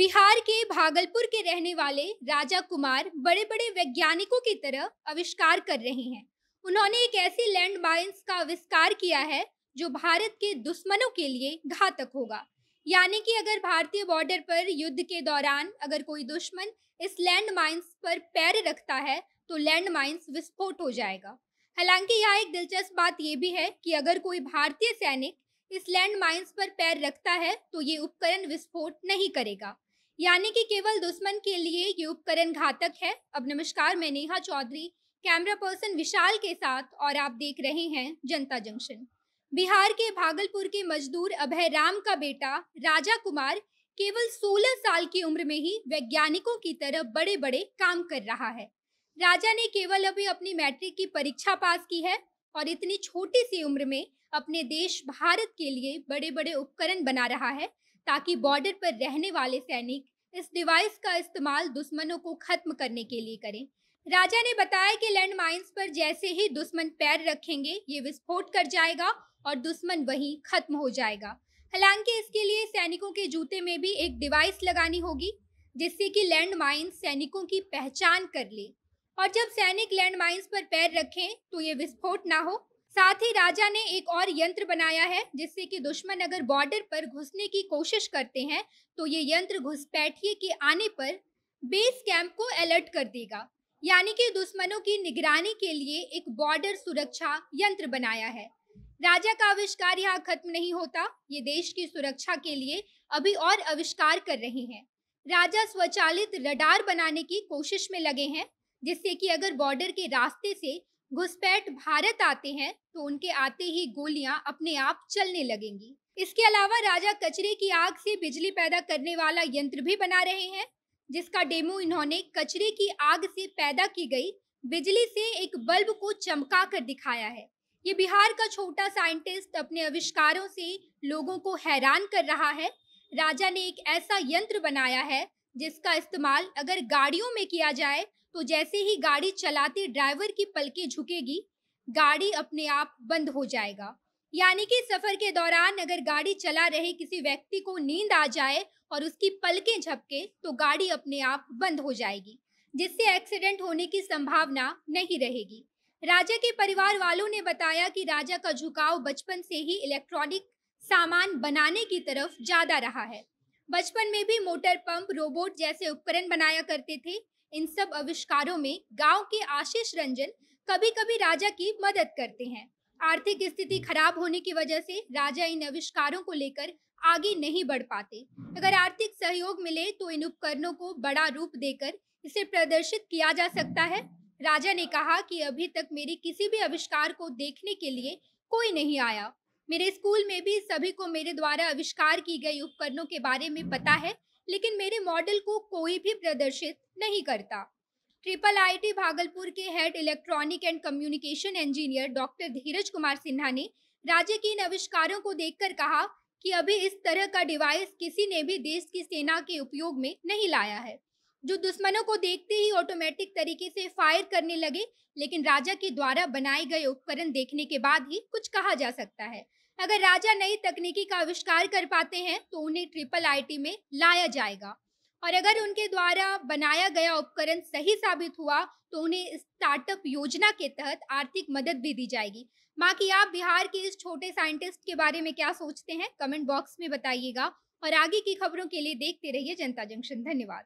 बिहार के भागलपुर के रहने वाले राजा कुमार बड़े बड़े वैज्ञानिकों की तरह आविष्कार कर रहे हैं उन्होंने एक ऐसी लैंड माइंस का आविष्कार किया है जो भारत के दुश्मनों के लिए घातक होगा यानी कि अगर भारतीय बॉर्डर पर युद्ध के दौरान अगर कोई दुश्मन इस लैंड माइंस पर पैर रखता है तो लैंड माइंस विस्फोट हो जाएगा हालांकि यहाँ एक दिलचस्प बात यह भी है कि अगर कोई भारतीय सैनिक इस लैंड माइंस पर पैर रखता है तो ये उपकरण विस्फोट नहीं करेगा यानी कि केवल दुश्मन के लिए ये उपकरण घातक है अब नमस्कार मैं नेहा चौधरी कैमरा पर्सन विशाल के साथ और आप देख रहे हैं जनता जंक्शन बिहार के भागलपुर के मजदूर अभय राम का बेटा राजा कुमार केवल 16 साल की उम्र में ही वैज्ञानिकों की तरह बड़े बड़े काम कर रहा है राजा ने केवल अभी अपनी मैट्रिक की परीक्षा पास की है और इतनी छोटी सी उम्र में अपने देश भारत के लिए बड़े बड़े उपकरण बना रहा है ताकि बॉर्डर पर रहने वाले सैनिक इस डिवाइस का इस्तेमाल दुश्मनों को खत्म करने के लिए करें राजा ने बताया कि लैंड माइंस पर जैसे ही दुश्मन पैर रखेंगे ये विस्फोट कर जाएगा और दुश्मन वहीं खत्म हो जाएगा हालांकि इसके लिए सैनिकों के जूते में भी एक डिवाइस लगानी होगी जिससे कि लैंड माइंस सैनिकों की पहचान कर ले और जब सैनिक लैंड माइंस पर पैर रखें तो ये विस्फोट ना हो साथ ही राजा ने एक और यंत्र बनाया है जिससे कि दुश्मन अगर बॉर्डर पर घुसने की कोशिश करते हैं तो ये यंत्र घुसपैठिए के आने पर बेस कैंप को अलर्ट कर देगा यानी कि दुश्मनों की निगरानी के लिए एक बॉर्डर सुरक्षा यंत्र बनाया है राजा का आविष्कार यहाँ खत्म नहीं होता ये देश की सुरक्षा के लिए अभी और आविष्कार कर रहे हैं राजा स्वचालित रडार बनाने की कोशिश में लगे हैं जिससे कि अगर बॉर्डर के रास्ते से घुसपैठ भारत आते हैं तो उनके आते ही गोलियां अपने आप चलने लगेंगी इसके अलावा राजा कचरे की आग से बिजली पैदा करने वाला यंत्र भी बना रहे हैं जिसका डेमो इन्होंने कचरे की आग से पैदा की गई बिजली से एक बल्ब को चमका कर दिखाया है ये बिहार का छोटा साइंटिस्ट अपने अविष्कारों से लोगों को हैरान कर रहा है राजा ने एक ऐसा यंत्र बनाया है जिसका इस्तेमाल अगर गाड़ियों में किया जाए तो जैसे ही गाड़ी चलाते ड्राइवर की पलकें झुकेगी गाड़ी अपने आप बंद हो जाएगा यानी कि सफर के दौरान अगर गाड़ी चला रहे किसी व्यक्ति को नींद आ जाए और उसकी पलकें झपके तो गाड़ी अपने आप बंद हो जाएगी जिससे एक्सीडेंट होने की संभावना नहीं रहेगी राजा के परिवार वालों ने बताया कि राजा का झुकाव बचपन से ही इलेक्ट्रॉनिक सामान बनाने की तरफ ज्यादा रहा है बचपन में भी मोटर पंप रोबोट जैसे उपकरण बनाया करते थे इन सब आविष्कारों में गांव के आशीष रंजन कभी कभी राजा की मदद करते हैं आर्थिक स्थिति खराब होने की वजह से राजा इन आविष्कारों को लेकर आगे नहीं बढ़ पाते अगर आर्थिक सहयोग मिले तो इन उपकरणों को बड़ा रूप देकर इसे प्रदर्शित किया जा सकता है राजा ने कहा कि अभी तक मेरे किसी भी आविष्कार को देखने के लिए कोई नहीं आया मेरे स्कूल में भी सभी को मेरे द्वारा आविष्कार की गई उपकरणों के बारे में पता है लेकिन मेरे मॉडल को कोई भी प्रदर्शित नहीं करता ट्रिपल आईटी भागलपुर के head electronic and communication engineer doctor Dhiraj Kumar Sinha ने राज्य के इन आविष्कारों को देखकर कहा कि अभी इस तरह का डिवाइस किसी ने भी देश की सेना के उपयोग में नहीं लाया है जो दुश्मनों को देखते ही ऑटोमेटिक तरीके से फायर करने लगे लेकिन राजा के द्वारा बनाए गए उपकरण देखने के बाद ही कुछ कहा जा सकता है अगर राजा नई तकनीकी का आविष्कार कर पाते हैं तो उन्हें ट्रिपल आईटी में लाया जाएगा और अगर उनके द्वारा बनाया गया उपकरण सही साबित हुआ तो उन्हें स्टार्टअप योजना के तहत आर्थिक मदद भी दी जाएगी माँ की आप बिहार के इस छोटे साइंटिस्ट के बारे में क्या सोचते हैं कमेंट बॉक्स में बताइएगा और आगे की खबरों के लिए देखते रहिए जनता जंक्शन धन्यवाद